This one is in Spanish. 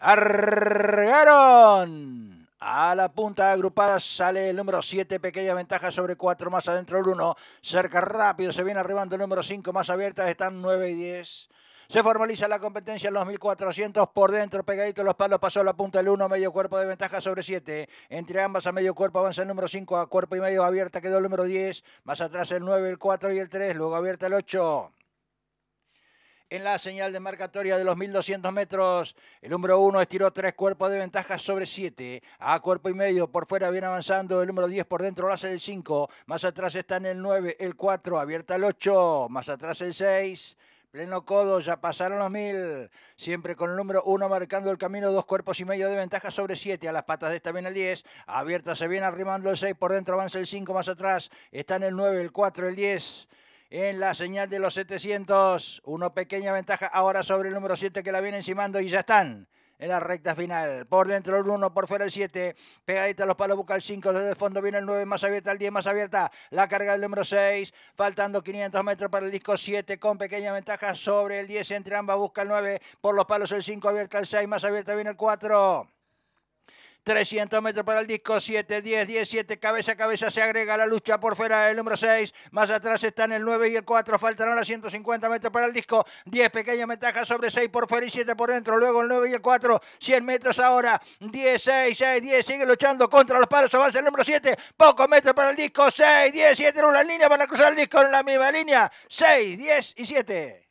Arregaron. A la punta agrupada sale el número 7, pequeña ventaja sobre 4, más adentro el 1. Cerca rápido, se viene arribando el número 5, más abiertas están 9 y 10. Se formaliza la competencia en los 1400 por dentro, pegadito los palos, pasó la punta el 1, medio cuerpo de ventaja sobre 7. Entre ambas a medio cuerpo avanza el número 5, a cuerpo y medio abierta quedó el número 10, más atrás el 9, el 4 y el 3, luego abierta el 8 en la señal de marcatoria de los 1200 metros. El número 1 estiró tres cuerpos de ventaja sobre 7. A cuerpo y medio por fuera viene avanzando. El número 10 por dentro lo hace el 5. Más atrás están el 9, el 4, abierta el 8. Más atrás el 6. Pleno codo, ya pasaron los mil. Siempre con el número uno marcando el camino, dos cuerpos y medio de ventaja sobre siete. A las patas de esta viene el 10. Abierta se viene arrimando el 6, por dentro avanza el 5 más atrás. Están el 9, el 4, el 10 en la señal de los 700. Una pequeña ventaja ahora sobre el número 7 que la viene encimando y ya están en la recta final. Por dentro el 1, por fuera el 7. Pegadita los palos busca el 5. Desde el fondo viene el 9, más abierta el 10, más abierta la carga del número 6. Faltando 500 metros para el disco 7 con pequeña ventaja sobre el 10. Entre ambas busca el 9. Por los palos el 5, abierta el 6, más abierta viene el 4. 300 metros para el disco, 7, 10, 10, 17, cabeza a cabeza se agrega la lucha por fuera del número 6, más atrás están el 9 y el 4, faltan ahora 150 metros para el disco, 10 pequeñas ventajas sobre 6 por fuera y 7 por dentro, luego el 9 y el 4, 100 metros ahora, 10, 6, 6, 10, sigue luchando contra los paros, avanza el número 7, pocos metros para el disco, 6, 10, 7 en una línea para cruzar el disco en la misma línea, 6, 10 y 7.